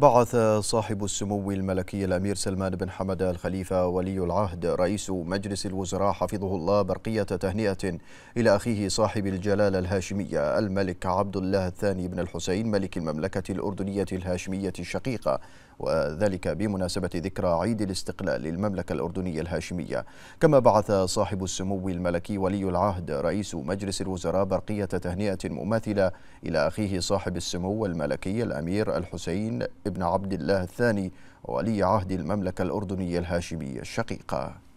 بعث صاحب السمو الملكي الأمير سلمان بن حمد الخليفة ولي العهد رئيس مجلس الوزراء حفظه الله برقية تهنئة إلى أخيه صاحب الجلالة الهاشمية الملك عبد الله الثاني بن الحسين ملك المملكة الأردنية الهاشمية الشقيقة وذلك بمناسبة ذكرى عيد الاستقلال للمملكة الأردنية الهاشمية كما بعث صاحب السمو الملكي ولي العهد رئيس مجلس الوزراء برقية تهنئة مماثلة إلى أخيه صاحب السمو الملكي الأمير الحسين بن عبد الله الثاني ولي عهد المملكة الأردنية الهاشمية الشقيقة